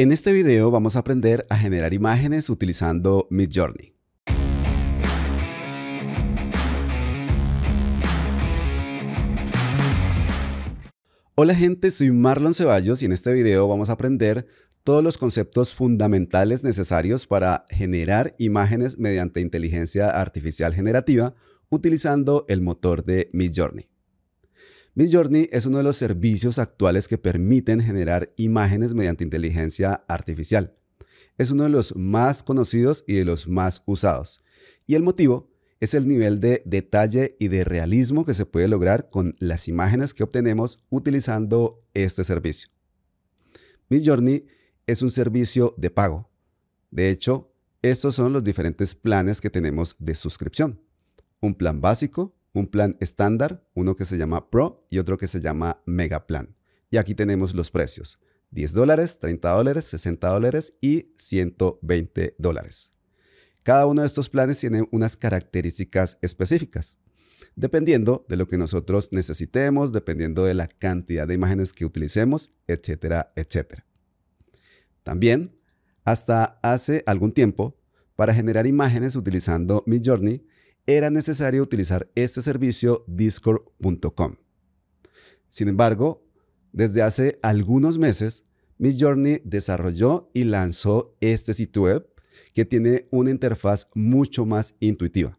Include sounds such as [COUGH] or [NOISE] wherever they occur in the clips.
En este video vamos a aprender a generar imágenes utilizando Midjourney. Hola gente, soy Marlon Ceballos y en este video vamos a aprender todos los conceptos fundamentales necesarios para generar imágenes mediante inteligencia artificial generativa utilizando el motor de Midjourney. Midjourney es uno de los servicios actuales que permiten generar imágenes mediante inteligencia artificial. Es uno de los más conocidos y de los más usados. Y el motivo es el nivel de detalle y de realismo que se puede lograr con las imágenes que obtenemos utilizando este servicio. Midjourney es un servicio de pago. De hecho, estos son los diferentes planes que tenemos de suscripción. Un plan básico, un plan estándar, uno que se llama Pro y otro que se llama Mega Plan. Y aquí tenemos los precios. 10 dólares, 30 dólares, 60 dólares y 120 dólares. Cada uno de estos planes tiene unas características específicas, dependiendo de lo que nosotros necesitemos, dependiendo de la cantidad de imágenes que utilicemos, etcétera, etcétera. También, hasta hace algún tiempo, para generar imágenes utilizando Mi era necesario utilizar este servicio discord.com. Sin embargo, desde hace algunos meses, Midjourney desarrolló y lanzó este sitio web que tiene una interfaz mucho más intuitiva.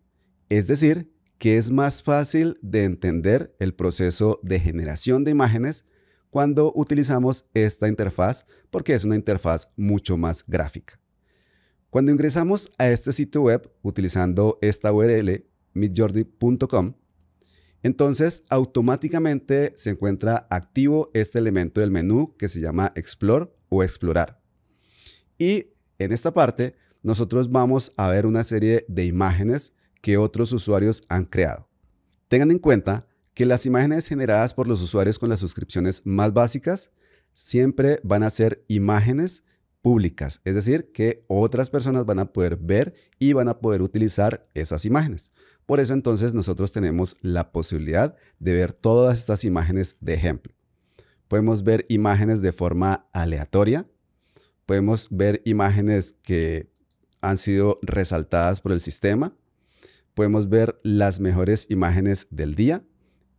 Es decir, que es más fácil de entender el proceso de generación de imágenes cuando utilizamos esta interfaz porque es una interfaz mucho más gráfica. Cuando ingresamos a este sitio web utilizando esta URL, midjordi.com, entonces automáticamente se encuentra activo este elemento del menú que se llama Explore o Explorar. Y en esta parte nosotros vamos a ver una serie de imágenes que otros usuarios han creado. Tengan en cuenta que las imágenes generadas por los usuarios con las suscripciones más básicas siempre van a ser imágenes es decir, que otras personas van a poder ver y van a poder utilizar esas imágenes. Por eso entonces nosotros tenemos la posibilidad de ver todas estas imágenes de ejemplo. Podemos ver imágenes de forma aleatoria, podemos ver imágenes que han sido resaltadas por el sistema, podemos ver las mejores imágenes del día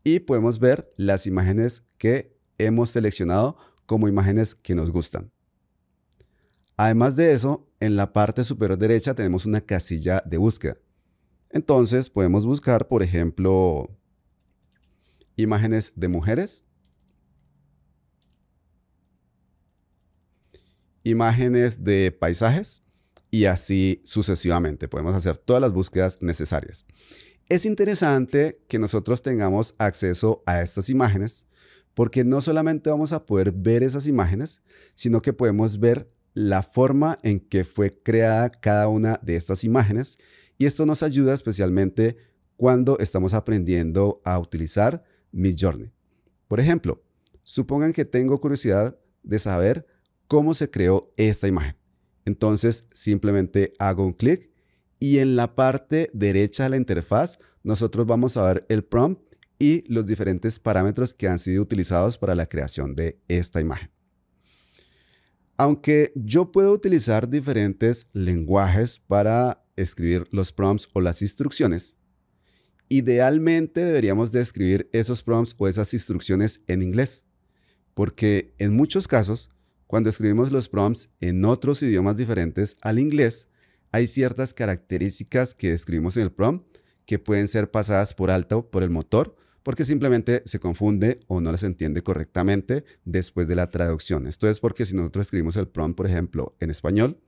y podemos ver las imágenes que hemos seleccionado como imágenes que nos gustan. Además de eso, en la parte superior derecha tenemos una casilla de búsqueda. Entonces podemos buscar, por ejemplo, imágenes de mujeres, imágenes de paisajes y así sucesivamente. Podemos hacer todas las búsquedas necesarias. Es interesante que nosotros tengamos acceso a estas imágenes porque no solamente vamos a poder ver esas imágenes, sino que podemos ver la forma en que fue creada cada una de estas imágenes y esto nos ayuda especialmente cuando estamos aprendiendo a utilizar Midjourney. Por ejemplo, supongan que tengo curiosidad de saber cómo se creó esta imagen. Entonces simplemente hago un clic y en la parte derecha de la interfaz nosotros vamos a ver el prompt y los diferentes parámetros que han sido utilizados para la creación de esta imagen. Aunque yo puedo utilizar diferentes lenguajes para escribir los prompts o las instrucciones, idealmente deberíamos de escribir esos prompts o esas instrucciones en inglés, porque en muchos casos, cuando escribimos los prompts en otros idiomas diferentes al inglés, hay ciertas características que escribimos en el prompt que pueden ser pasadas por alto por el motor porque simplemente se confunde o no las entiende correctamente después de la traducción. Esto es porque si nosotros escribimos el prompt, por ejemplo, en español,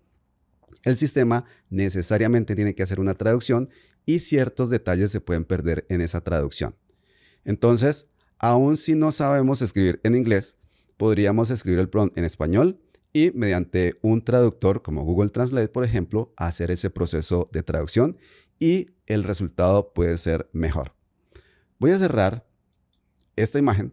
el sistema necesariamente tiene que hacer una traducción y ciertos detalles se pueden perder en esa traducción. Entonces, aun si no sabemos escribir en inglés, podríamos escribir el prompt en español y mediante un traductor como Google Translate, por ejemplo, hacer ese proceso de traducción y el resultado puede ser mejor. Voy a cerrar esta imagen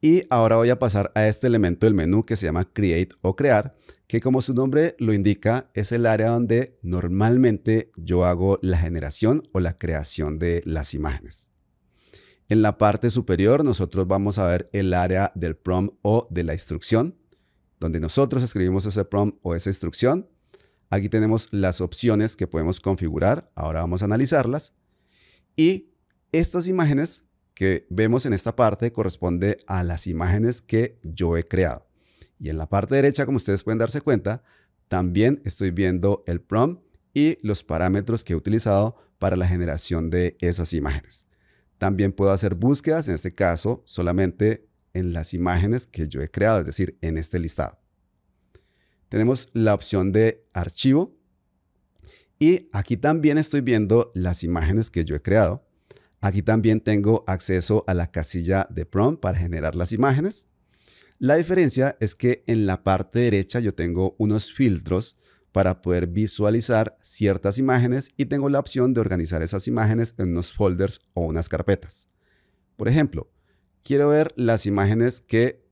y ahora voy a pasar a este elemento del menú que se llama Create o Crear, que como su nombre lo indica, es el área donde normalmente yo hago la generación o la creación de las imágenes. En la parte superior nosotros vamos a ver el área del prompt o de la instrucción, donde nosotros escribimos ese prompt o esa instrucción. Aquí tenemos las opciones que podemos configurar, ahora vamos a analizarlas. Y estas imágenes que vemos en esta parte corresponde a las imágenes que yo he creado. Y en la parte derecha, como ustedes pueden darse cuenta, también estoy viendo el prompt y los parámetros que he utilizado para la generación de esas imágenes. También puedo hacer búsquedas, en este caso, solamente en las imágenes que yo he creado, es decir, en este listado. Tenemos la opción de archivo y aquí también estoy viendo las imágenes que yo he creado Aquí también tengo acceso a la casilla de prom para generar las imágenes. La diferencia es que en la parte derecha yo tengo unos filtros para poder visualizar ciertas imágenes y tengo la opción de organizar esas imágenes en unos folders o unas carpetas. Por ejemplo, quiero ver las imágenes que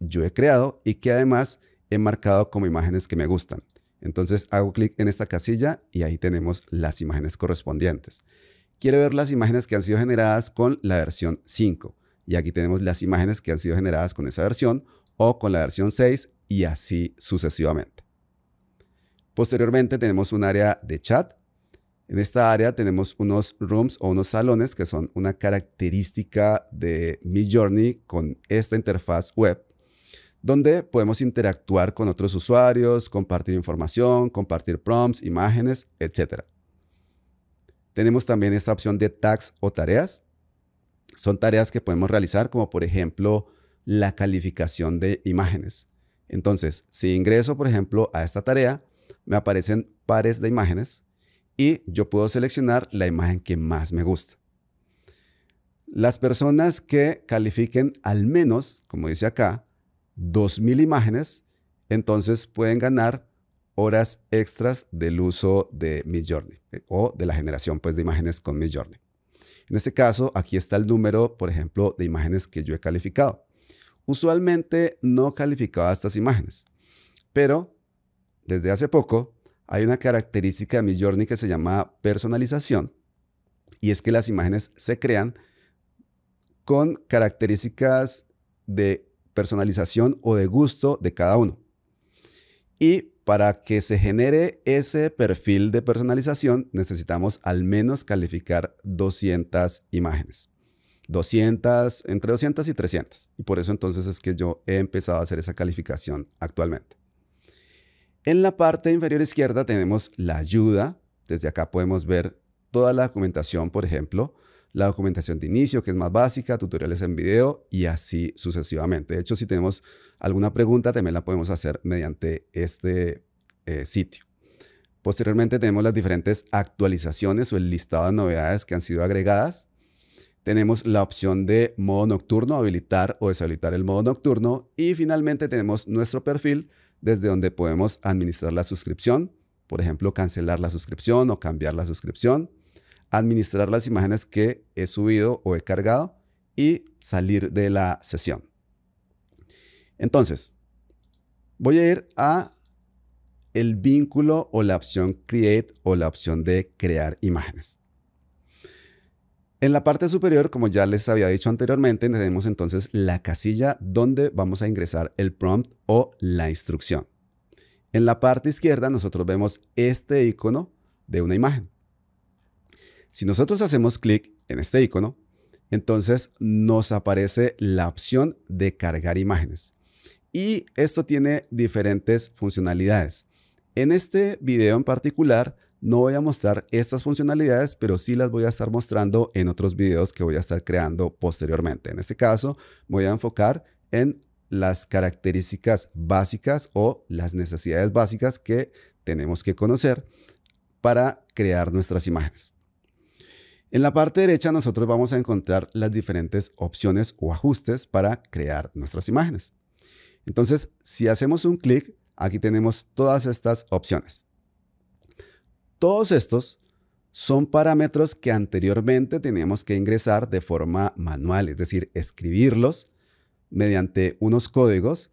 yo he creado y que además he marcado como imágenes que me gustan. Entonces hago clic en esta casilla y ahí tenemos las imágenes correspondientes quiere ver las imágenes que han sido generadas con la versión 5. Y aquí tenemos las imágenes que han sido generadas con esa versión o con la versión 6 y así sucesivamente. Posteriormente tenemos un área de chat. En esta área tenemos unos rooms o unos salones que son una característica de Midjourney con esta interfaz web donde podemos interactuar con otros usuarios, compartir información, compartir prompts, imágenes, etcétera. Tenemos también esta opción de tags o tareas. Son tareas que podemos realizar como por ejemplo la calificación de imágenes. Entonces, si ingreso por ejemplo a esta tarea, me aparecen pares de imágenes y yo puedo seleccionar la imagen que más me gusta. Las personas que califiquen al menos, como dice acá, 2.000 imágenes, entonces pueden ganar horas extras del uso de Midjourney eh, o de la generación pues, de imágenes con Midjourney. En este caso, aquí está el número, por ejemplo, de imágenes que yo he calificado. Usualmente no calificaba estas imágenes, pero desde hace poco hay una característica de Midjourney que se llama personalización y es que las imágenes se crean con características de personalización o de gusto de cada uno. Y para que se genere ese perfil de personalización, necesitamos al menos calificar 200 imágenes. 200, entre 200 y 300. Y por eso entonces es que yo he empezado a hacer esa calificación actualmente. En la parte inferior izquierda tenemos la ayuda. Desde acá podemos ver toda la documentación, por ejemplo, la documentación de inicio, que es más básica, tutoriales en video y así sucesivamente. De hecho, si tenemos alguna pregunta, también la podemos hacer mediante este eh, sitio. Posteriormente tenemos las diferentes actualizaciones o el listado de novedades que han sido agregadas. Tenemos la opción de modo nocturno, habilitar o deshabilitar el modo nocturno. Y finalmente tenemos nuestro perfil desde donde podemos administrar la suscripción, por ejemplo, cancelar la suscripción o cambiar la suscripción administrar las imágenes que he subido o he cargado y salir de la sesión. Entonces, voy a ir a el vínculo o la opción Create o la opción de crear imágenes. En la parte superior, como ya les había dicho anteriormente, tenemos entonces la casilla donde vamos a ingresar el prompt o la instrucción. En la parte izquierda nosotros vemos este icono de una imagen. Si nosotros hacemos clic en este icono, entonces nos aparece la opción de cargar imágenes. Y esto tiene diferentes funcionalidades. En este video en particular no voy a mostrar estas funcionalidades, pero sí las voy a estar mostrando en otros videos que voy a estar creando posteriormente. En este caso voy a enfocar en las características básicas o las necesidades básicas que tenemos que conocer para crear nuestras imágenes. En la parte derecha nosotros vamos a encontrar las diferentes opciones o ajustes para crear nuestras imágenes. Entonces, si hacemos un clic, aquí tenemos todas estas opciones. Todos estos son parámetros que anteriormente teníamos que ingresar de forma manual, es decir, escribirlos mediante unos códigos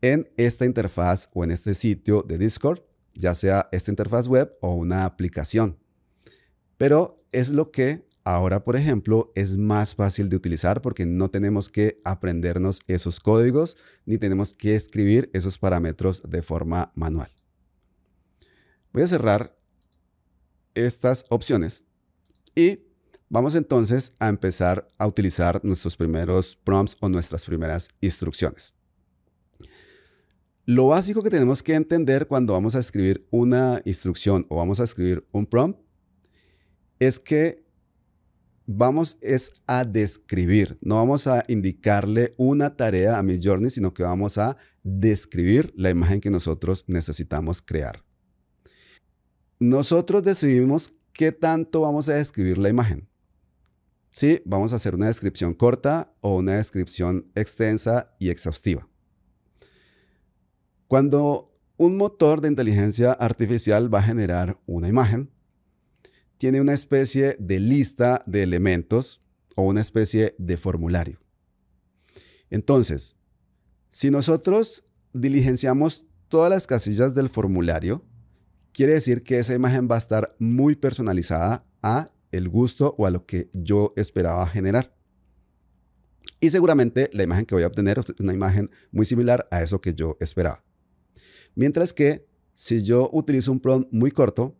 en esta interfaz o en este sitio de Discord, ya sea esta interfaz web o una aplicación. Pero es lo que ahora, por ejemplo, es más fácil de utilizar porque no tenemos que aprendernos esos códigos ni tenemos que escribir esos parámetros de forma manual. Voy a cerrar estas opciones y vamos entonces a empezar a utilizar nuestros primeros prompts o nuestras primeras instrucciones. Lo básico que tenemos que entender cuando vamos a escribir una instrucción o vamos a escribir un prompt es que vamos es a describir, no vamos a indicarle una tarea a mi journey, sino que vamos a describir la imagen que nosotros necesitamos crear. Nosotros decidimos qué tanto vamos a describir la imagen. Si vamos a hacer una descripción corta o una descripción extensa y exhaustiva. Cuando un motor de inteligencia artificial va a generar una imagen, tiene una especie de lista de elementos o una especie de formulario. Entonces, si nosotros diligenciamos todas las casillas del formulario, quiere decir que esa imagen va a estar muy personalizada a el gusto o a lo que yo esperaba generar. Y seguramente la imagen que voy a obtener es una imagen muy similar a eso que yo esperaba. Mientras que si yo utilizo un prompt muy corto,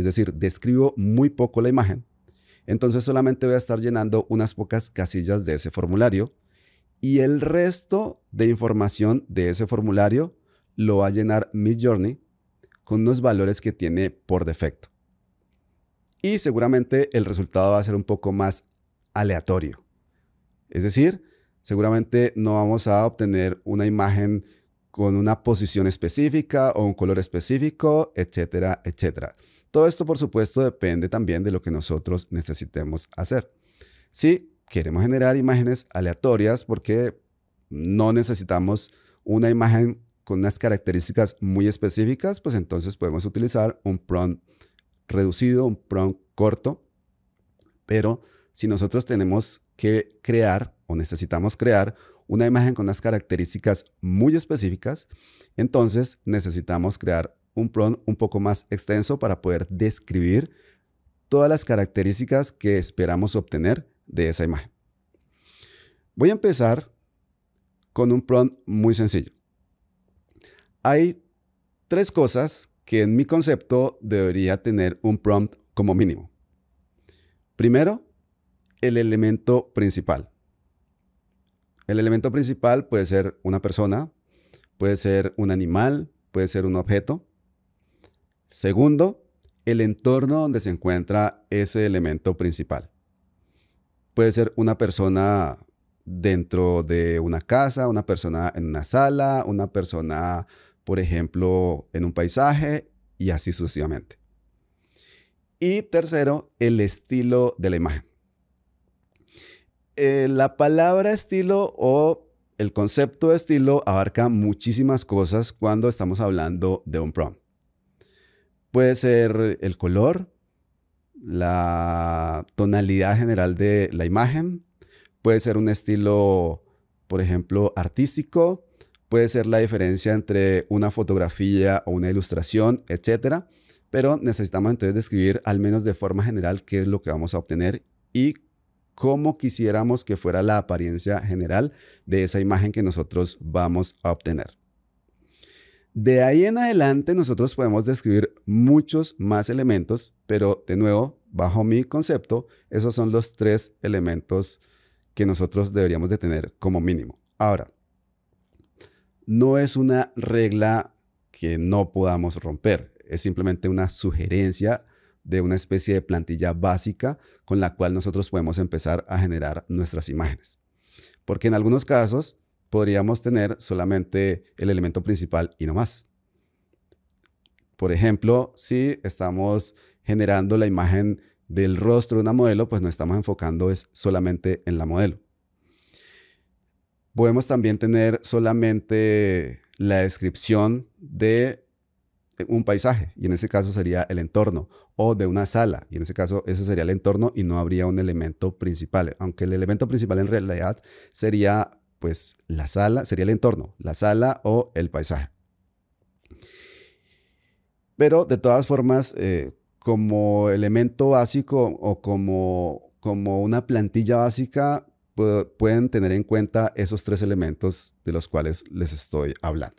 es decir, describo muy poco la imagen, entonces solamente voy a estar llenando unas pocas casillas de ese formulario y el resto de información de ese formulario lo va a llenar Journey con unos valores que tiene por defecto. Y seguramente el resultado va a ser un poco más aleatorio. Es decir, seguramente no vamos a obtener una imagen con una posición específica o un color específico, etcétera, etcétera. Todo esto, por supuesto, depende también de lo que nosotros necesitemos hacer. Si queremos generar imágenes aleatorias porque no necesitamos una imagen con unas características muy específicas, pues entonces podemos utilizar un prompt reducido, un prompt corto, pero si nosotros tenemos que crear o necesitamos crear una imagen con unas características muy específicas, entonces necesitamos crear un prompt un poco más extenso para poder describir todas las características que esperamos obtener de esa imagen. Voy a empezar con un prompt muy sencillo. Hay tres cosas que en mi concepto debería tener un prompt como mínimo. Primero, el elemento principal. El elemento principal puede ser una persona, puede ser un animal, puede ser un objeto. Segundo, el entorno donde se encuentra ese elemento principal. Puede ser una persona dentro de una casa, una persona en una sala, una persona, por ejemplo, en un paisaje y así sucesivamente. Y tercero, el estilo de la imagen. Eh, la palabra estilo o el concepto de estilo abarca muchísimas cosas cuando estamos hablando de un prompt. Puede ser el color, la tonalidad general de la imagen, puede ser un estilo, por ejemplo, artístico, puede ser la diferencia entre una fotografía o una ilustración, etc. Pero necesitamos entonces describir al menos de forma general qué es lo que vamos a obtener y cómo quisiéramos que fuera la apariencia general de esa imagen que nosotros vamos a obtener. De ahí en adelante nosotros podemos describir muchos más elementos, pero de nuevo, bajo mi concepto, esos son los tres elementos que nosotros deberíamos de tener como mínimo. Ahora, no es una regla que no podamos romper, es simplemente una sugerencia de una especie de plantilla básica con la cual nosotros podemos empezar a generar nuestras imágenes. Porque en algunos casos podríamos tener solamente el elemento principal y no más. Por ejemplo, si estamos generando la imagen del rostro de una modelo, pues nos estamos enfocando es solamente en la modelo. Podemos también tener solamente la descripción de un paisaje, y en ese caso sería el entorno, o de una sala, y en ese caso ese sería el entorno y no habría un elemento principal, aunque el elemento principal en realidad sería pues la sala sería el entorno, la sala o el paisaje. Pero de todas formas, eh, como elemento básico o como, como una plantilla básica, pueden tener en cuenta esos tres elementos de los cuales les estoy hablando.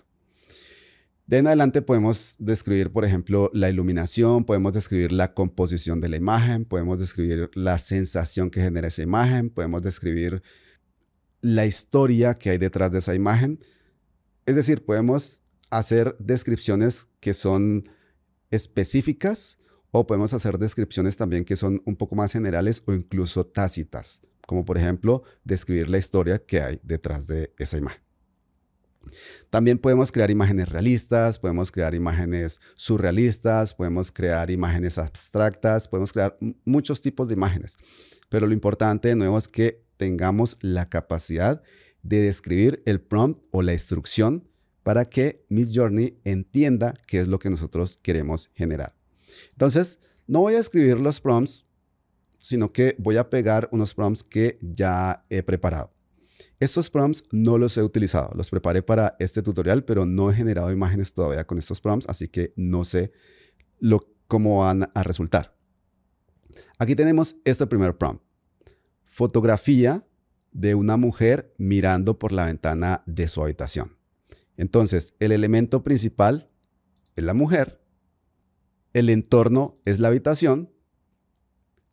De en adelante podemos describir, por ejemplo, la iluminación, podemos describir la composición de la imagen, podemos describir la sensación que genera esa imagen, podemos describir la historia que hay detrás de esa imagen. Es decir, podemos hacer descripciones que son específicas o podemos hacer descripciones también que son un poco más generales o incluso tácitas, como por ejemplo describir la historia que hay detrás de esa imagen. También podemos crear imágenes realistas, podemos crear imágenes surrealistas, podemos crear imágenes abstractas, podemos crear muchos tipos de imágenes. Pero lo importante de nuevo es que tengamos la capacidad de describir el prompt o la instrucción para que Miss Journey entienda qué es lo que nosotros queremos generar. Entonces, no voy a escribir los prompts, sino que voy a pegar unos prompts que ya he preparado. Estos prompts no los he utilizado, los preparé para este tutorial, pero no he generado imágenes todavía con estos prompts, así que no sé lo, cómo van a resultar. Aquí tenemos este primer prompt fotografía de una mujer mirando por la ventana de su habitación. Entonces, el elemento principal es la mujer, el entorno es la habitación.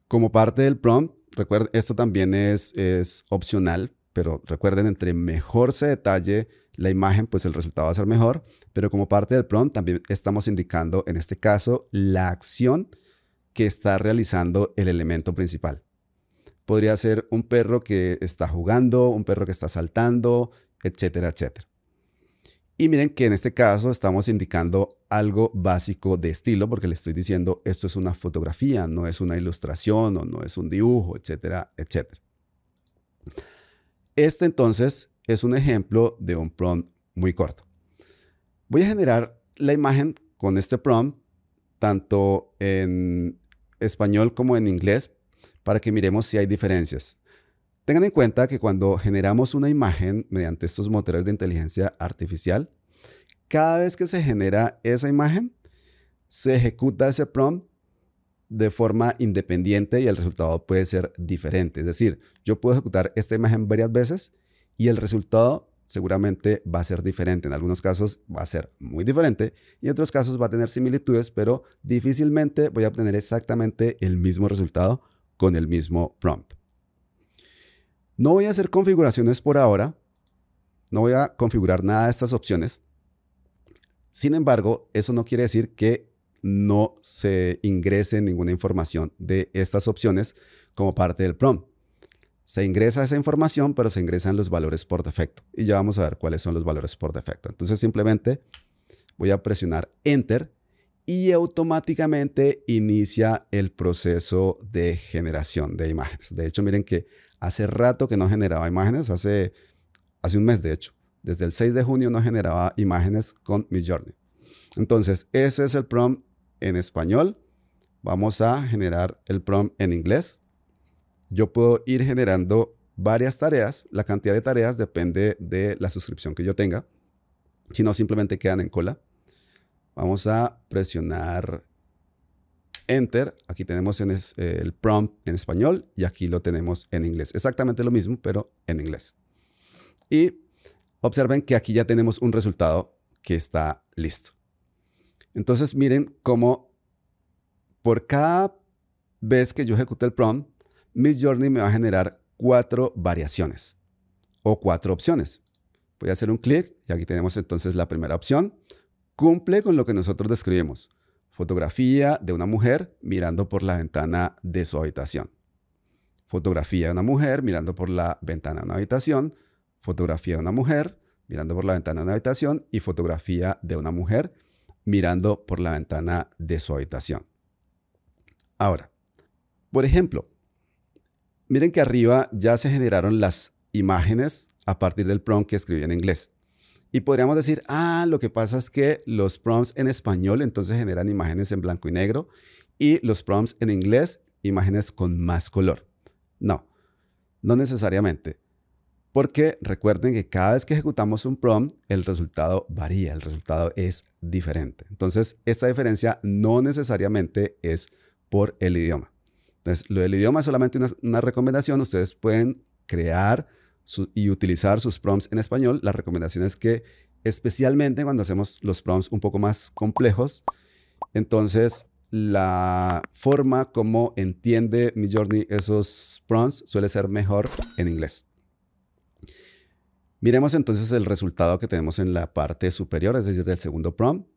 Como parte del prompt, recuerden, esto también es, es opcional, pero recuerden, entre mejor se detalle la imagen, pues el resultado va a ser mejor. Pero como parte del prompt, también estamos indicando, en este caso, la acción que está realizando el elemento principal podría ser un perro que está jugando, un perro que está saltando, etcétera, etcétera. Y miren que en este caso estamos indicando algo básico de estilo porque le estoy diciendo esto es una fotografía, no es una ilustración o no es un dibujo, etcétera, etcétera. Este entonces es un ejemplo de un prompt muy corto. Voy a generar la imagen con este prompt tanto en español como en inglés para que miremos si hay diferencias. Tengan en cuenta que cuando generamos una imagen mediante estos motores de inteligencia artificial, cada vez que se genera esa imagen, se ejecuta ese prompt de forma independiente y el resultado puede ser diferente. Es decir, yo puedo ejecutar esta imagen varias veces y el resultado seguramente va a ser diferente. En algunos casos va a ser muy diferente y en otros casos va a tener similitudes, pero difícilmente voy a obtener exactamente el mismo resultado con el mismo prompt. No voy a hacer configuraciones por ahora. No voy a configurar nada de estas opciones. Sin embargo, eso no quiere decir que no se ingrese ninguna información de estas opciones como parte del prompt. Se ingresa esa información, pero se ingresan los valores por defecto. Y ya vamos a ver cuáles son los valores por defecto. Entonces simplemente voy a presionar Enter y automáticamente inicia el proceso de generación de imágenes. De hecho, miren que hace rato que no generaba imágenes, hace, hace un mes de hecho. Desde el 6 de junio no generaba imágenes con mi journey. Entonces, ese es el prompt en español. Vamos a generar el prompt en inglés. Yo puedo ir generando varias tareas. La cantidad de tareas depende de la suscripción que yo tenga. Si no, simplemente quedan en cola. Vamos a presionar Enter. Aquí tenemos en eh, el prompt en español y aquí lo tenemos en inglés. Exactamente lo mismo, pero en inglés. Y observen que aquí ya tenemos un resultado que está listo. Entonces miren cómo por cada vez que yo ejecute el prompt, Miss Journey me va a generar cuatro variaciones o cuatro opciones. Voy a hacer un clic y aquí tenemos entonces la primera opción cumple con lo que nosotros describimos. Fotografía de una mujer mirando por la ventana de su habitación. Fotografía de una mujer mirando por la ventana de una habitación. Fotografía de una mujer mirando por la ventana de una habitación. Y fotografía de una mujer mirando por la ventana de su habitación. Ahora, por ejemplo, miren que arriba ya se generaron las imágenes a partir del prompt que escribí en inglés. Y podríamos decir, ah, lo que pasa es que los prompts en español entonces generan imágenes en blanco y negro y los prompts en inglés, imágenes con más color. No, no necesariamente. Porque recuerden que cada vez que ejecutamos un prompt, el resultado varía, el resultado es diferente. Entonces, esta diferencia no necesariamente es por el idioma. Entonces, lo del idioma es solamente una, una recomendación. Ustedes pueden crear y utilizar sus prompts en español, la recomendación es que especialmente cuando hacemos los prompts un poco más complejos, entonces la forma como entiende mi journey esos prompts suele ser mejor en inglés. Miremos entonces el resultado que tenemos en la parte superior, es decir, del segundo prompt.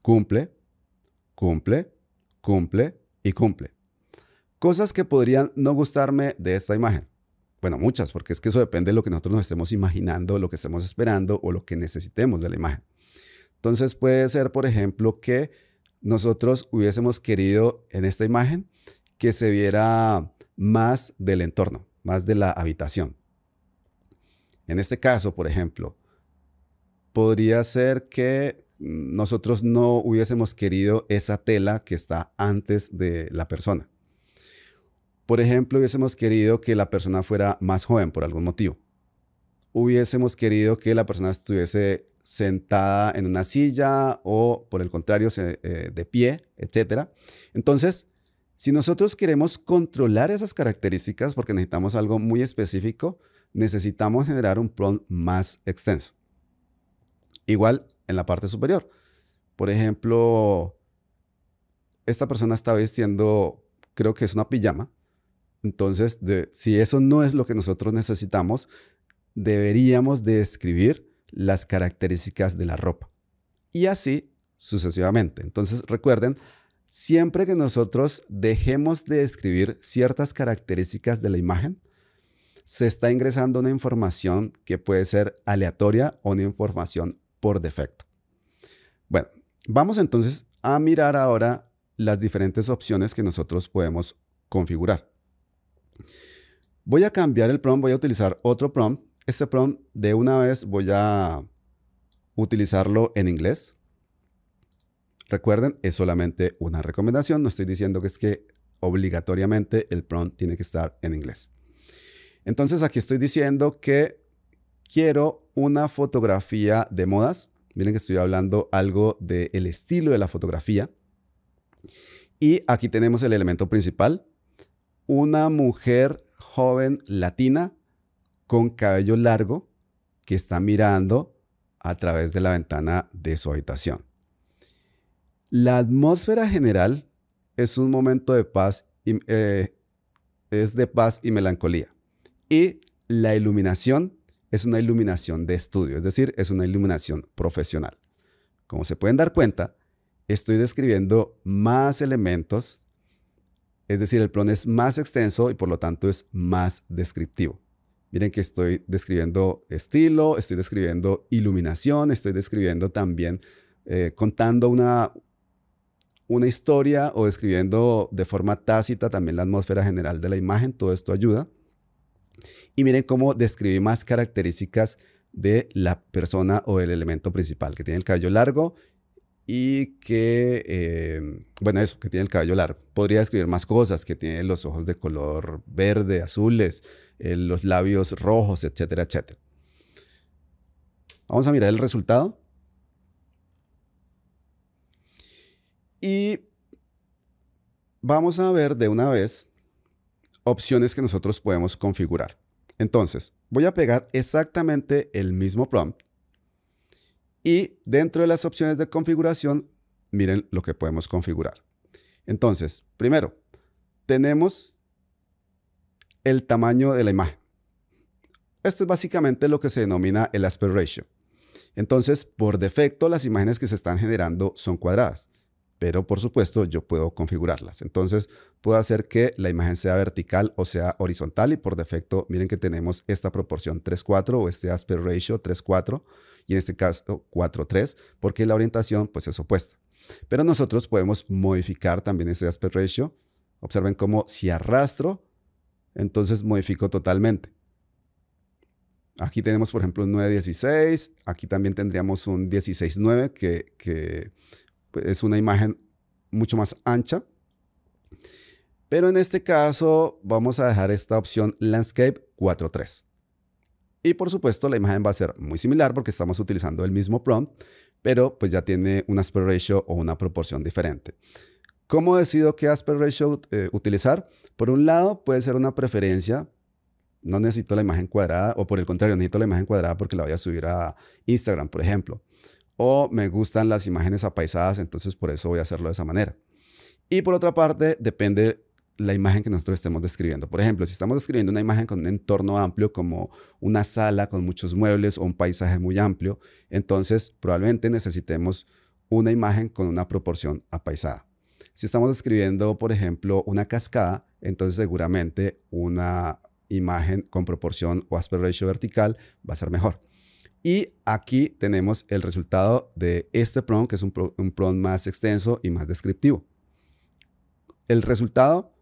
Cumple, cumple, cumple y cumple. Cosas que podrían no gustarme de esta imagen bueno, muchas, porque es que eso depende de lo que nosotros nos estemos imaginando, lo que estemos esperando o lo que necesitemos de la imagen. Entonces puede ser, por ejemplo, que nosotros hubiésemos querido en esta imagen que se viera más del entorno, más de la habitación. En este caso, por ejemplo, podría ser que nosotros no hubiésemos querido esa tela que está antes de la persona. Por ejemplo, hubiésemos querido que la persona fuera más joven por algún motivo. Hubiésemos querido que la persona estuviese sentada en una silla o por el contrario eh, de pie, etc. Entonces, si nosotros queremos controlar esas características porque necesitamos algo muy específico, necesitamos generar un prompt más extenso. Igual en la parte superior. Por ejemplo, esta persona está vistiendo, creo que es una pijama, entonces, si eso no es lo que nosotros necesitamos, deberíamos describir las características de la ropa. Y así sucesivamente. Entonces, recuerden, siempre que nosotros dejemos de escribir ciertas características de la imagen, se está ingresando una información que puede ser aleatoria o una información por defecto. Bueno, vamos entonces a mirar ahora las diferentes opciones que nosotros podemos configurar. Voy a cambiar el prompt, voy a utilizar otro prompt. Este prompt de una vez voy a utilizarlo en inglés. Recuerden, es solamente una recomendación. No estoy diciendo que es que obligatoriamente el prompt tiene que estar en inglés. Entonces aquí estoy diciendo que quiero una fotografía de modas. Miren que estoy hablando algo del estilo de la fotografía. Y aquí tenemos el elemento principal, una mujer joven latina con cabello largo que está mirando a través de la ventana de su habitación. La atmósfera general es un momento de paz, y, eh, es de paz y melancolía. Y la iluminación es una iluminación de estudio, es decir, es una iluminación profesional. Como se pueden dar cuenta, estoy describiendo más elementos es decir, el plon es más extenso y por lo tanto es más descriptivo. Miren que estoy describiendo estilo, estoy describiendo iluminación, estoy describiendo también eh, contando una, una historia o describiendo de forma tácita también la atmósfera general de la imagen. Todo esto ayuda. Y miren cómo describí más características de la persona o el elemento principal, que tiene el cabello largo y que, em, bueno, eso, que tiene el cabello largo. Podría escribir más cosas, que tiene los ojos de color verde, azules, eh, los labios rojos, etcétera, etcétera. Vamos a mirar el resultado. Y vamos a ver de una vez opciones que nosotros podemos configurar. Entonces, voy a pegar exactamente el mismo prompt y dentro de las opciones de configuración, miren lo que podemos configurar. Entonces, primero, tenemos el tamaño de la imagen. Esto es básicamente lo que se denomina el aspect ratio. Entonces, por defecto, las imágenes que se están generando son cuadradas, pero por supuesto yo puedo configurarlas. Entonces, puedo hacer que la imagen sea vertical o sea horizontal y por defecto, miren que tenemos esta proporción 3.4 o este aspect ratio 3.4 y en este caso 4.3, porque la orientación pues es opuesta. Pero nosotros podemos modificar también ese aspect ratio. Observen cómo si arrastro, entonces modifico totalmente. Aquí tenemos, por ejemplo, un 9.16, aquí también tendríamos un 16.9, que, que pues, es una imagen mucho más ancha. Pero en este caso vamos a dejar esta opción Landscape 4.3. Y por supuesto, la imagen va a ser muy similar porque estamos utilizando el mismo prompt, pero pues ya tiene un aspect ratio o una proporción diferente. ¿Cómo decido qué aspect ratio eh, utilizar? Por un lado, puede ser una preferencia. No necesito la imagen cuadrada o por el contrario, necesito la imagen cuadrada porque la voy a subir a Instagram, por ejemplo. O me gustan las imágenes apaisadas, entonces por eso voy a hacerlo de esa manera. Y por otra parte, depende la imagen que nosotros estemos describiendo. Por ejemplo, si estamos describiendo una imagen con un entorno amplio, como una sala con muchos muebles o un paisaje muy amplio, entonces probablemente necesitemos una imagen con una proporción apaisada. Si estamos describiendo, por ejemplo, una cascada, entonces seguramente una imagen con proporción o aspect ratio vertical va a ser mejor. Y aquí tenemos el resultado de este prompt, que es un, pro, más extenso y más descriptivo. El resultado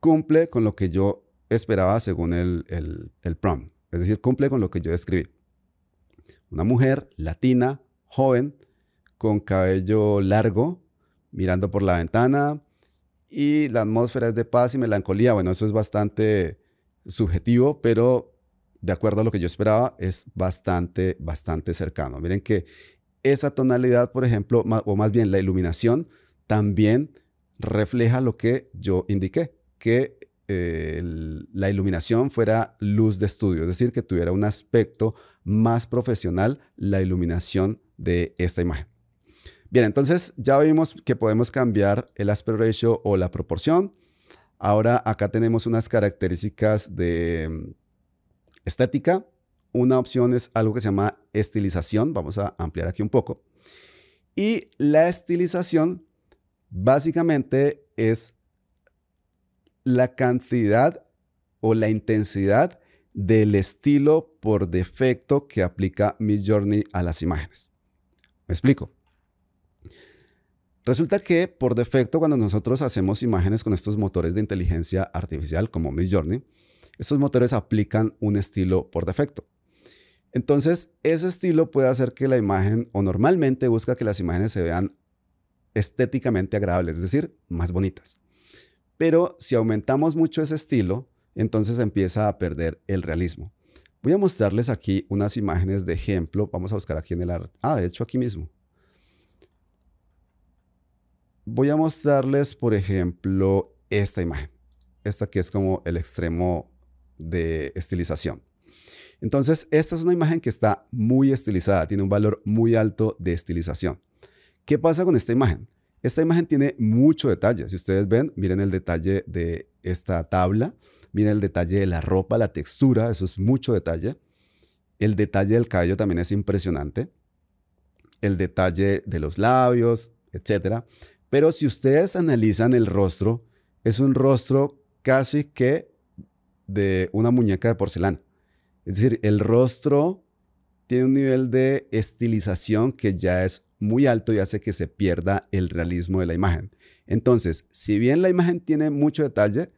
cumple con lo que yo esperaba según el, el, Es decir, cumple con lo que yo describí. Una mujer latina, joven, con cabello largo, mirando por la ventana y la atmósfera es de paz y melancolía. Bueno, eso es bastante subjetivo, pero de acuerdo a lo que yo esperaba, es bastante, bastante cercano. Miren que esa tonalidad, por ejemplo, o más bien la iluminación, también refleja lo que yo indiqué que eh, la iluminación fuera luz de estudio, es decir, que tuviera un aspecto más profesional la iluminación de esta imagen. Bien, entonces ya vimos que podemos cambiar el aspect ratio o la proporción. Ahora acá tenemos unas características de mm, estética. Una opción es algo que se llama estilización. Vamos a ampliar aquí un poco. Y la estilización básicamente es la cantidad o la intensidad del estilo por defecto que aplica Midjourney a las imágenes. Me explico. Resulta que por defecto cuando nosotros hacemos imágenes con estos motores de inteligencia artificial como Midjourney, estos motores aplican un estilo por defecto. Entonces, ese estilo puede hacer que la imagen, o normalmente busca que las imágenes se vean estéticamente agradables, es decir, más bonitas. Pero si aumentamos mucho ese estilo, entonces empieza a perder el realismo. Voy a mostrarles aquí unas imágenes de ejemplo. Vamos a buscar aquí en el arte. Ah, de hecho, aquí mismo. Voy a mostrarles, por ejemplo, esta imagen. Esta que es como el extremo de estilización. Entonces, esta es una imagen que está muy estilizada, tiene un valor muy alto de estilización. ¿Qué pasa con esta imagen? Esta imagen tiene mucho detalle. Si ustedes ven, miren el detalle de esta tabla, miren el detalle de la ropa, la textura, eso es mucho detalle. El detalle del cabello también es impresionante. El detalle de los labios, etc. Pero si ustedes analizan el rostro, es un rostro casi que de una muñeca de porcelana. Es decir, el rostro tiene un nivel de estilización que ya es muy alto y hace que se pierda el realismo de la imagen. Entonces, si bien la imagen tiene mucho detalle,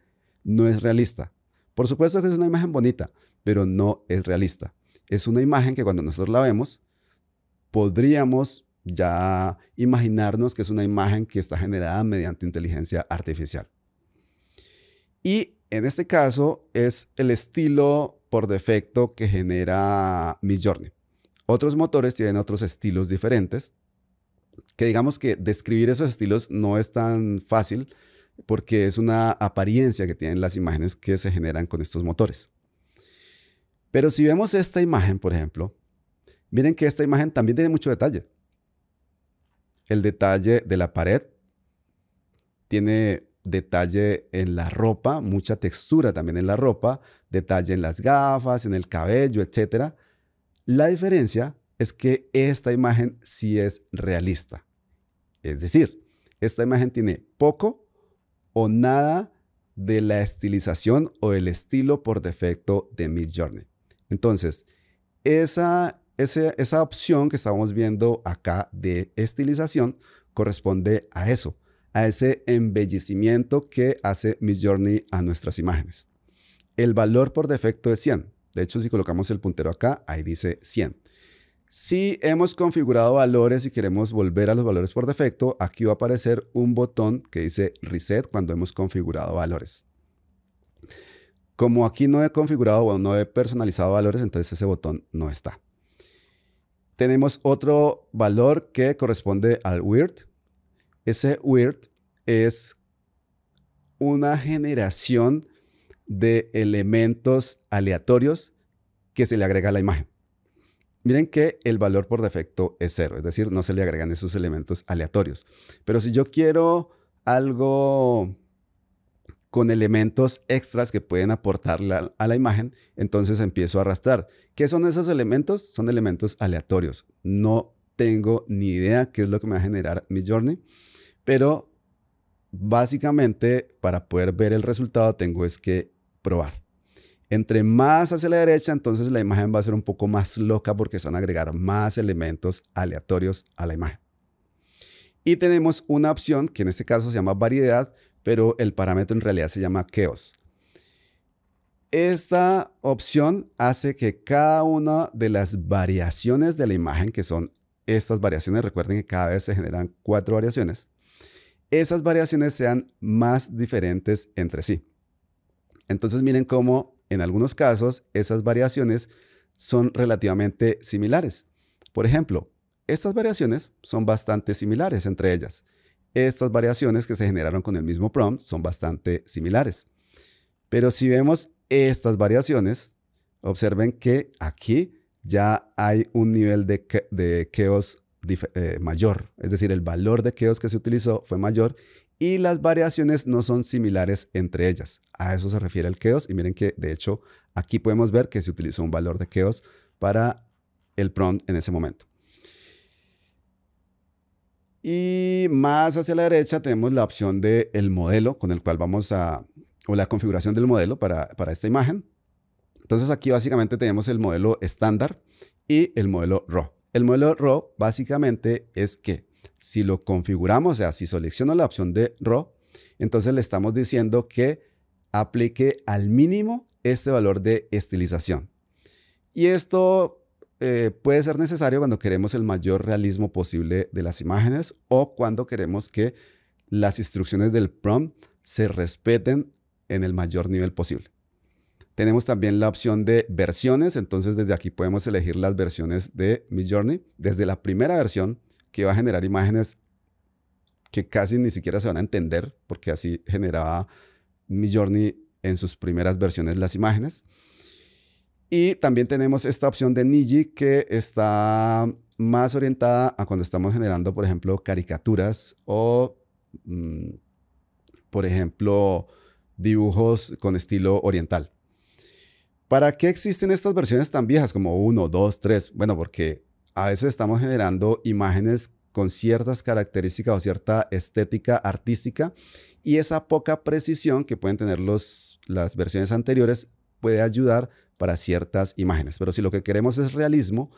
no es realista. Por supuesto que es una imagen bonita, pero no es realista. Es una imagen que cuando nosotros la vemos, podríamos ya imaginarnos que es una imagen que está generada mediante inteligencia artificial. Y en este caso es el estilo por defecto que genera Midjourney. Otros motores tienen otros estilos diferentes, que digamos que describir esos estilos no es tan fácil porque es una apariencia que tienen las imágenes que se generan con estos motores. Pero si vemos esta imagen, por ejemplo, miren que esta imagen también tiene mucho detalle. El detalle de la pared tiene detalle en la ropa, mucha textura también en la ropa, detalle en las gafas, en el cabello, etc. La diferencia es que esta imagen sí es realista. Es decir, esta imagen tiene poco o nada de la estilización o el estilo por defecto de Journey. Entonces, esa, esa, opción que estamos viendo acá de estilización corresponde a eso, a ese embellecimiento que hace Journey a nuestras imágenes. El valor por defecto es 100. De hecho, si colocamos el puntero acá, ahí dice 100. Si hemos configurado valores y queremos volver a los valores por defecto, aquí va a aparecer un botón que dice Reset cuando hemos configurado valores. Como aquí no he configurado o no he personalizado valores, entonces ese botón no está. Tenemos otro valor que corresponde al Weird. Ese Weird es una generación de elementos aleatorios que se le agrega a la imagen. Miren que el valor por defecto es cero, es decir, no se le agregan esos elementos aleatorios. Pero si yo quiero algo con elementos extras que pueden aportar a, la imagen, entonces empiezo a arrastrar. ¿Qué son esos elementos? Son elementos aleatorios. No tengo ni idea qué es lo que me va a generar mi journey, pero básicamente para poder ver el resultado tengo es que probar. Entre más hacia la derecha, entonces la imagen va a ser un poco más loca porque se van a agregar más elementos aleatorios a la imagen. Y tenemos una opción que en este caso se llama variedad, pero el parámetro en realidad se llama chaos. Esta opción hace que cada una de las variaciones de la imagen, que son estas variaciones, recuerden que cada vez se generan cuatro variaciones, esas variaciones sean más diferentes entre sí. Entonces miren cómo en algunos casos esas variaciones son relativamente similares. Por ejemplo, estas variaciones son bastante similares entre ellas. Estas variaciones que se generaron con el mismo prompt son bastante similares. Pero si vemos estas variaciones, observen que aquí ya hay un nivel de, de chaos eh, mayor. Es decir, el valor de chaos que se utilizó fue mayor y las variaciones no son similares entre ellas. A eso se refiere el chaos y miren que de hecho aquí podemos ver que se utilizó un valor de chaos para el prompt en ese momento. Y más hacia la derecha tenemos la opción del el modelo con el cual vamos a, o la configuración del modelo para, para esta imagen. Entonces aquí básicamente tenemos el modelo estándar y el modelo RAW. El modelo RAW básicamente es que si lo configuramos, o sea, si selecciono la opción de RAW, entonces le estamos diciendo que aplique al mínimo este valor de estilización. Y esto eh, puede ser necesario cuando queremos el mayor realismo posible de las imágenes o cuando queremos que las instrucciones del prompt se respeten en el mayor nivel posible. Tenemos también la opción de versiones, entonces desde aquí podemos elegir las versiones de Midjourney. desde la primera versión que va a generar imágenes que casi ni siquiera se van a entender, porque así generaba mi journey en sus primeras versiones las imágenes. Y también tenemos esta opción de Niji que está más orientada a cuando estamos generando, por ejemplo, caricaturas o, mm, por ejemplo, dibujos con estilo oriental. ¿Para qué existen estas versiones tan viejas como 1, 2, 3? Bueno, porque a veces estamos generando imágenes con ciertas características o cierta estética artística y esa poca precisión que pueden tener los, las versiones anteriores puede ayudar para ciertas imágenes. Pero si lo que queremos es realismo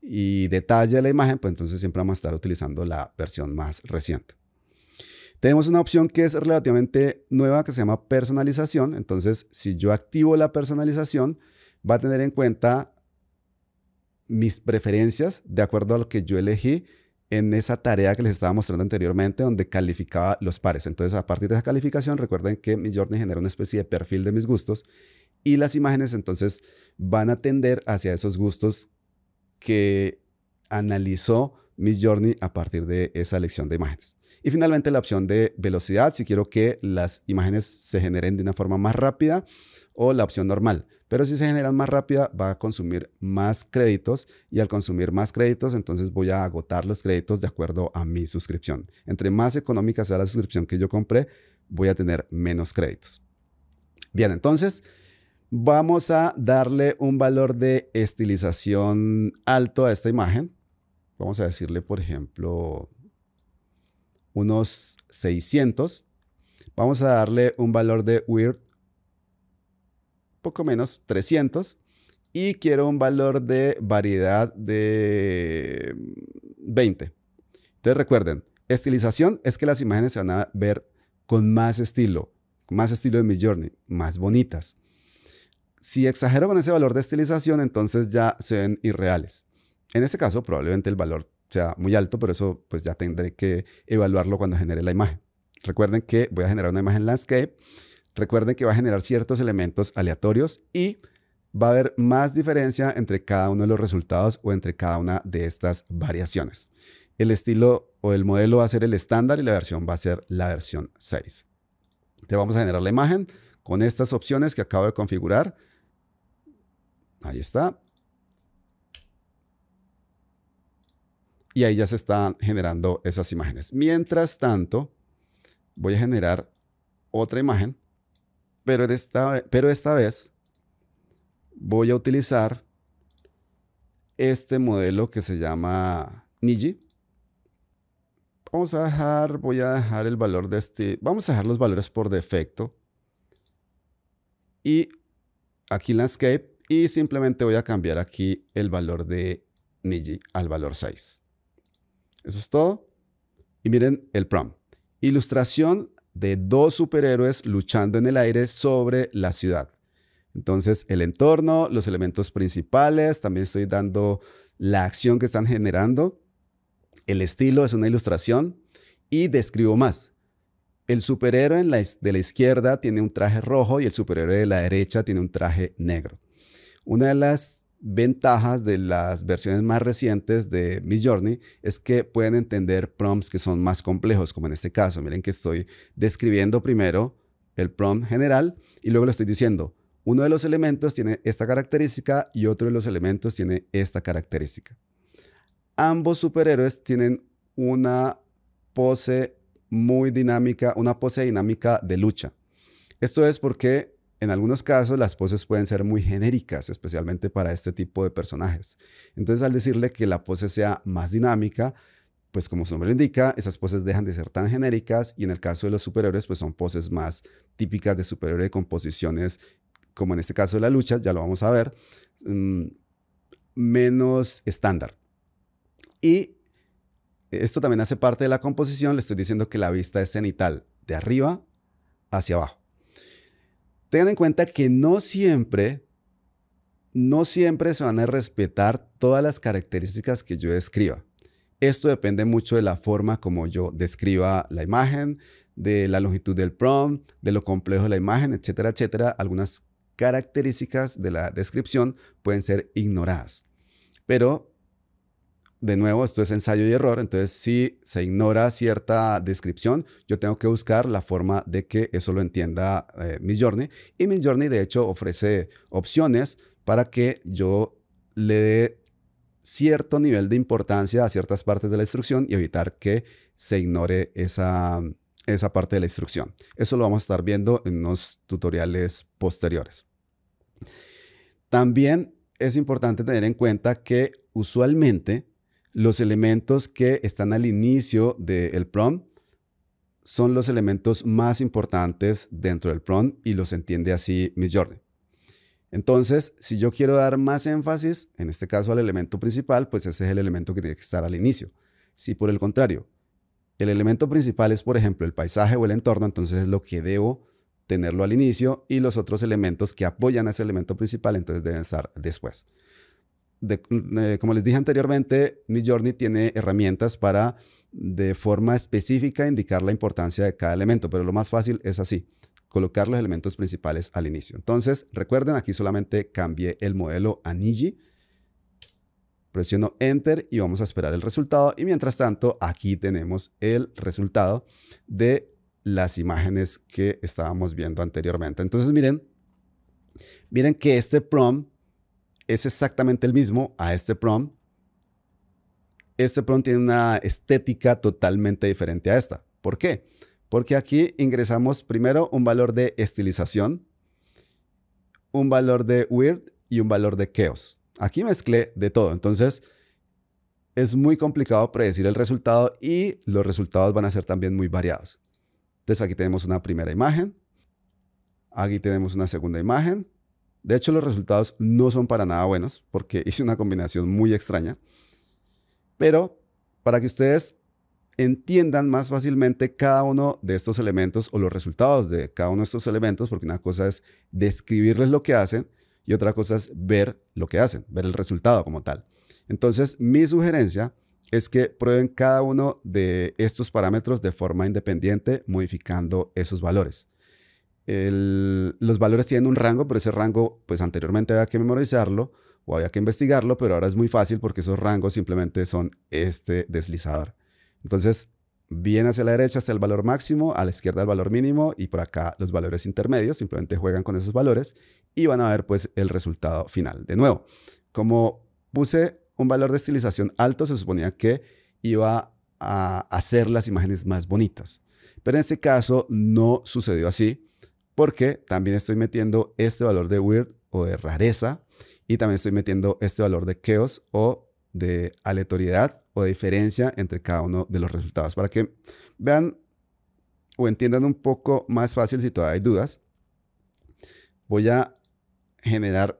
y detalle de la imagen, pues entonces siempre vamos a estar utilizando la versión más reciente. Tenemos una opción que es relativamente nueva que se llama personalización. Entonces, si yo activo la personalización, va a tener en cuenta mis preferencias de acuerdo a lo que yo elegí en esa tarea que les estaba mostrando anteriormente, donde calificaba los pares. Entonces, a partir de esa calificación, recuerden que mi journey genera una especie de perfil de mis gustos y las imágenes entonces van a tender hacia esos gustos que analizó mi journey a partir de esa elección de imágenes. Y finalmente la opción de velocidad, si quiero que las imágenes se generen de una forma más rápida, o la opción normal. Pero si se genera más rápida, va a consumir más créditos y al consumir más créditos, entonces voy a agotar los créditos de acuerdo a mi suscripción. Entre más económica sea la suscripción que yo compré, voy a tener menos créditos. Bien, entonces vamos a darle un valor de estilización alto a esta imagen. Vamos a decirle, por ejemplo, unos 600. Vamos a darle un valor de weird poco menos, 300. Y quiero un valor de variedad de 20. Entonces recuerden, estilización es que las imágenes se van a ver con más estilo, más estilo de journey, más bonitas. Si exagero con ese valor de estilización, entonces ya se ven irreales. En este caso, probablemente el valor sea muy alto, pero eso pues ya tendré que evaluarlo cuando genere la imagen. Recuerden que voy a generar una imagen landscape Recuerden que va a generar ciertos elementos aleatorios y va a haber más diferencia entre cada uno de los resultados o entre cada una de estas variaciones. El estilo o el modelo va a ser el estándar y la versión va a ser la versión 6. Te vamos a generar la imagen con estas opciones que acabo de configurar. Ahí está. Y ahí ya se están generando esas imágenes. Mientras tanto, voy a generar otra imagen pero esta, pero esta vez voy a utilizar este modelo que se llama Niji. Vamos a dejar, voy a dejar el valor de este, vamos a dejar los valores por defecto. Y aquí Landscape y simplemente voy a cambiar aquí el valor de Niji al valor 6. Eso es todo. Y miren el prompt. Ilustración de dos superhéroes luchando en el aire sobre la ciudad. Entonces, el entorno, los elementos principales, también estoy dando la acción que están generando, el estilo es una ilustración y describo más. El superhéroe de la izquierda tiene un traje rojo y el superhéroe de la derecha tiene un traje negro. Una de las ventajas de las versiones más recientes de Midjourney es que pueden entender prompts que son más complejos, como en este caso. Miren que estoy describiendo primero el prompt general y luego lo estoy diciendo, uno de los elementos tiene esta característica y otro de los elementos tiene esta característica. Ambos superhéroes tienen una pose muy dinámica, una pose dinámica de lucha. Esto es porque en algunos casos las poses pueden ser muy genéricas, especialmente para este tipo de personajes. Entonces al decirle que la pose sea más dinámica, pues como su nombre lo indica, esas poses dejan de ser tan genéricas y en el caso de los superhéroes, pues son poses más típicas de superhéroe con posiciones, como en este caso de la lucha, ya lo vamos a ver, mm, menos estándar. Y esto también hace parte de la composición, le estoy diciendo que la vista es cenital, de arriba hacia abajo tengan en cuenta que no siempre, no siempre se van a respetar todas las características que yo describa. Esto depende mucho de la forma como yo describa la imagen, de la longitud del prompt, de lo complejo de la imagen, etcétera, etcétera. Algunas características de la descripción pueden ser ignoradas. Pero de nuevo, esto es ensayo y error, entonces si se ignora cierta descripción, yo tengo que buscar la forma de que eso lo entienda eh, journey. Y mi journey, de hecho, ofrece opciones para que yo le dé cierto nivel de importancia a ciertas partes de la instrucción y evitar que se ignore esa, esa parte de la instrucción. Eso lo vamos a estar viendo en unos tutoriales posteriores. También es importante tener en cuenta que usualmente los elementos que están al inicio del PROM prompt son los elementos más importantes dentro del prompt y los entiende así Miss Jordan. Entonces, si yo quiero dar más énfasis, en este caso al elemento principal, pues ese es el elemento que tiene que estar al inicio. Si por el contrario, el elemento principal es, por ejemplo, el paisaje o el entorno, entonces es lo que debo tenerlo al inicio y los otros elementos que apoyan a ese elemento principal, entonces deben estar después. Eh, como les dije anteriormente, Mi Journey tiene herramientas para de forma específica indicar la importancia de cada elemento, pero lo más fácil es así, colocar los elementos principales al inicio. Entonces, recuerden, aquí solamente cambié el modelo a Niji, presiono Enter y vamos a esperar el resultado. Y mientras tanto, aquí tenemos el resultado de las imágenes que estábamos viendo anteriormente. Entonces, miren, miren que este prompt, es exactamente el mismo a este prom. Este prompt tiene una estética totalmente diferente a esta. ¿Por qué? Porque aquí ingresamos primero un valor de estilización, un valor de weird y un valor de chaos. Aquí mezclé de todo. Entonces, es muy complicado predecir el resultado y los resultados van a ser también muy variados. Entonces, aquí tenemos una primera imagen. Aquí tenemos una segunda imagen. De hecho, los resultados no son para nada buenos porque hice [LAUGHS] una combinación muy extraña. Pero para que ustedes entiendan más fácilmente cada uno de estos elementos o los resultados de cada uno de estos elementos, porque una cosa es describirles lo que hacen y otra cosa es ver lo que hacen, ver el resultado como tal. Entonces, mi sugerencia es que prueben cada uno de estos parámetros de forma independiente, modificando esos valores los valores tienen un rango, pero ese rango, pues anteriormente había que memorizarlo o había que investigarlo, pero ahora es muy fácil porque esos rangos simplemente son este deslizador. Entonces, bien hacia la derecha hasta el valor máximo, a la izquierda el valor mínimo y por acá los valores intermedios, simplemente juegan con esos valores y van a ver pues el resultado final. De nuevo, como puse un valor de estilización alto, se suponía que iba a hacer las imágenes más bonitas. Pero en este caso no sucedió así porque también estoy metiendo este valor de weird o de rareza y también estoy metiendo este valor de chaos o de aleatoriedad o de diferencia entre cada uno de los resultados para que vean o entiendan un poco más fácil si todavía hay dudas. Voy a generar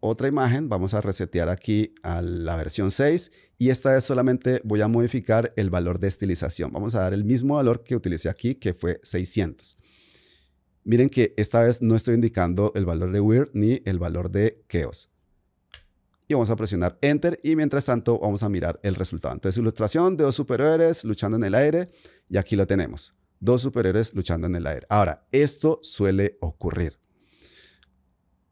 otra imagen, vamos a resetear aquí a la versión 6 y esta vez solamente voy a modificar el valor de estilización. Vamos a dar el mismo valor que utilicé aquí, que fue 600. Miren que esta vez no estoy indicando el valor de weird ni el valor de chaos. Y vamos a presionar Enter y mientras tanto vamos a mirar el resultado. Entonces, ilustración de dos superhéroes luchando en el aire y aquí lo tenemos. Dos superhéroes luchando en el aire. Ahora, esto suele ocurrir.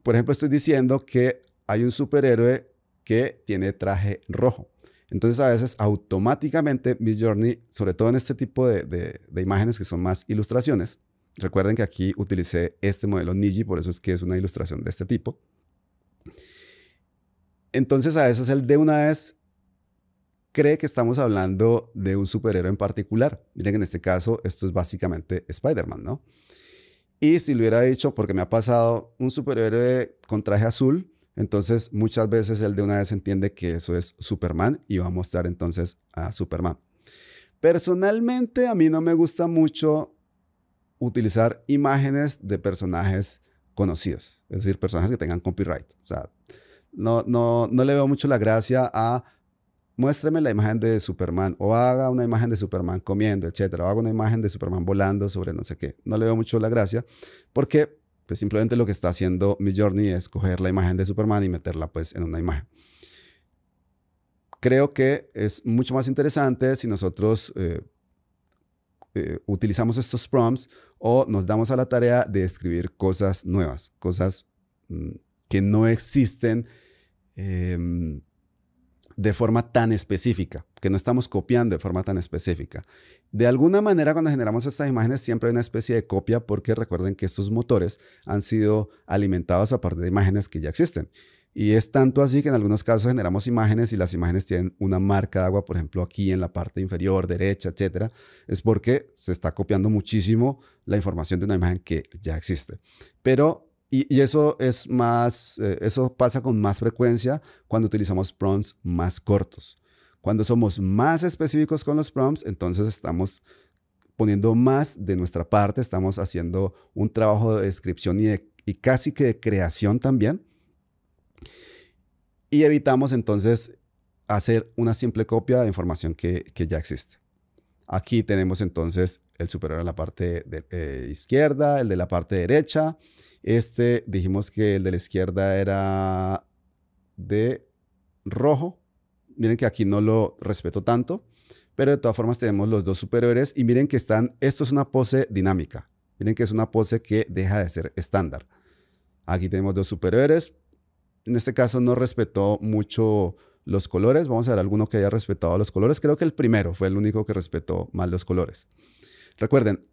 Por ejemplo, estoy diciendo que hay un superhéroe que tiene traje rojo. Entonces a veces automáticamente Journey, sobre todo en este tipo de, de, de, imágenes que son más ilustraciones, Recuerden que aquí utilicé este modelo Niji, por eso es que es una ilustración de este tipo. Entonces a veces el de una vez cree que estamos hablando de un superhéroe en particular. Miren que en este caso esto es básicamente Spider-Man, ¿no? Y si lo hubiera dicho, porque me ha pasado un superhéroe con traje azul, entonces muchas veces el de una vez entiende que eso es Superman y va a mostrar entonces a Superman. Personalmente a mí no me gusta mucho utilizar imágenes de personajes conocidos, es decir, personajes que tengan copyright. O sea, no, no, no le veo mucho la gracia a Muéstreme la imagen de Superman o haga una imagen de Superman comiendo, etcétera, o haga una imagen de Superman volando sobre no sé qué. No le veo mucho la gracia porque pues simplemente lo que está haciendo mi Journey es coger la imagen de Superman y meterla pues en una imagen. Creo que es mucho más interesante si nosotros eh, eh, utilizamos estos prompts o nos damos a la tarea de escribir cosas nuevas, cosas mm, que no existen em, de forma tan específica, que no estamos copiando de forma tan específica. De alguna manera, cuando generamos estas imágenes, siempre hay una especie de copia porque recuerden que estos motores han sido alimentados a partir de imágenes que ya existen. Y es tanto así que en algunos casos generamos imágenes y las imágenes tienen una marca de agua, por ejemplo, aquí en la parte inferior, derecha, etc. Es porque se está copiando muchísimo la información de una imagen que ya existe. Pero, y, eso es más, eh, eso pasa con más frecuencia cuando utilizamos prompts más cortos. Cuando somos más específicos con los prompts, entonces estamos poniendo más de nuestra parte, estamos haciendo un trabajo de descripción y casi que de creación también y evitamos entonces hacer una simple copia de información que, ya existe. Aquí tenemos entonces el superior en la parte eh, izquierda, el de la parte derecha. Este dijimos que el de la izquierda era de rojo. Miren que aquí no lo respeto tanto, pero de todas formas tenemos los dos superiores y miren que están, esto es una pose dinámica. Miren que es una pose que deja de ser estándar. Aquí tenemos dos superiores, en este caso no respetó mucho los colores. Vamos a ver alguno que haya respetado los colores. Creo que el primero fue el único que respetó mal los colores. Recuerden,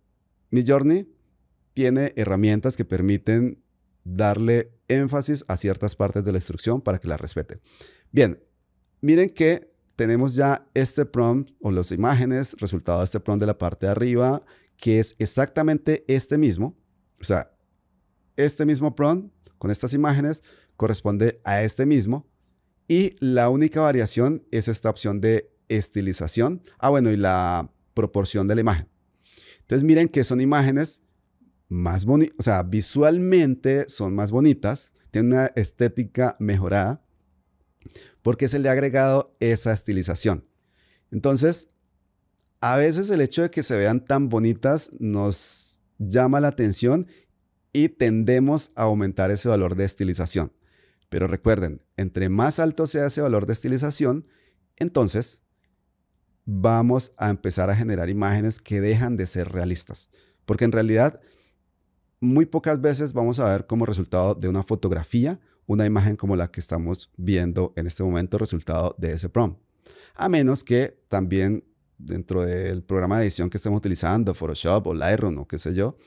mi journey tiene herramientas que permiten darle énfasis a ciertas partes de la instrucción para que la respete. Bien, miren que tenemos ya este prompt o las imágenes, resultado de este prompt de la parte de arriba, que es exactamente este mismo. O sea, este mismo prompt con estas imágenes, corresponde a este mismo. Y la única variación es esta opción de estilización. Ah, bueno, y la proporción de la imagen. Entonces miren que son imágenes más bonitas, o sea, visualmente son más bonitas, tienen una estética mejorada, porque se le ha agregado esa estilización. Entonces, a veces el hecho de que se vean tan bonitas nos llama la atención y tendemos a aumentar ese valor de estilización. Pero recuerden, entre más alto sea ese valor de estilización, entonces vamos a empezar a generar imágenes que dejan de ser realistas. Porque en realidad, muy pocas veces vamos a ver como resultado de una fotografía una imagen como la que estamos viendo en este momento, resultado de ese prompt. A menos que también dentro del programa de edición que estemos utilizando, Photoshop o Lightroom o qué sé yo,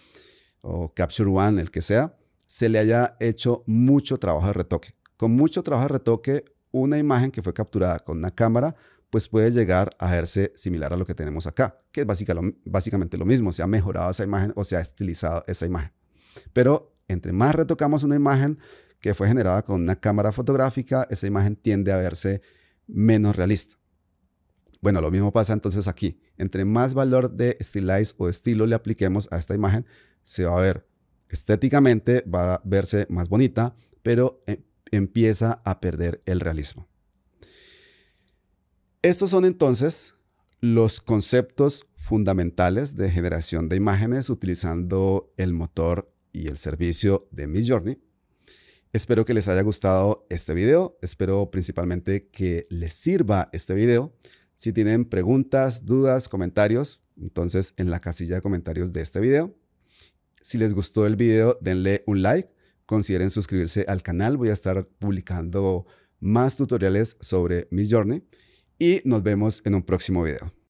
o Capture One, el que sea, se le haya hecho mucho trabajo de retoque. Con mucho trabajo de retoque, una imagen que fue capturada con una cámara, pues puede llegar a verse similar a lo que tenemos acá, que es básicamente lo mismo, se ha mejorado esa imagen o se ha estilizado esa imagen. Pero entre más retocamos una imagen que fue generada con una cámara fotográfica, esa imagen tiende a verse menos realista. Bueno, lo mismo pasa entonces aquí. Entre más valor de stylize o estilo le apliquemos a esta imagen, se va a ver estéticamente, va a verse más bonita, pero eh, empieza a perder el realismo. Estos son entonces los conceptos fundamentales de generación de imágenes utilizando el motor y el servicio de Journey. Espero que les haya gustado este video, espero principalmente que les sirva este video. Si tienen preguntas, dudas, comentarios, entonces en la casilla de comentarios de este video. Si les gustó el video, denle un like consideren suscribirse al canal. Voy a estar publicando más tutoriales sobre Miss journey y nos vemos en un próximo video.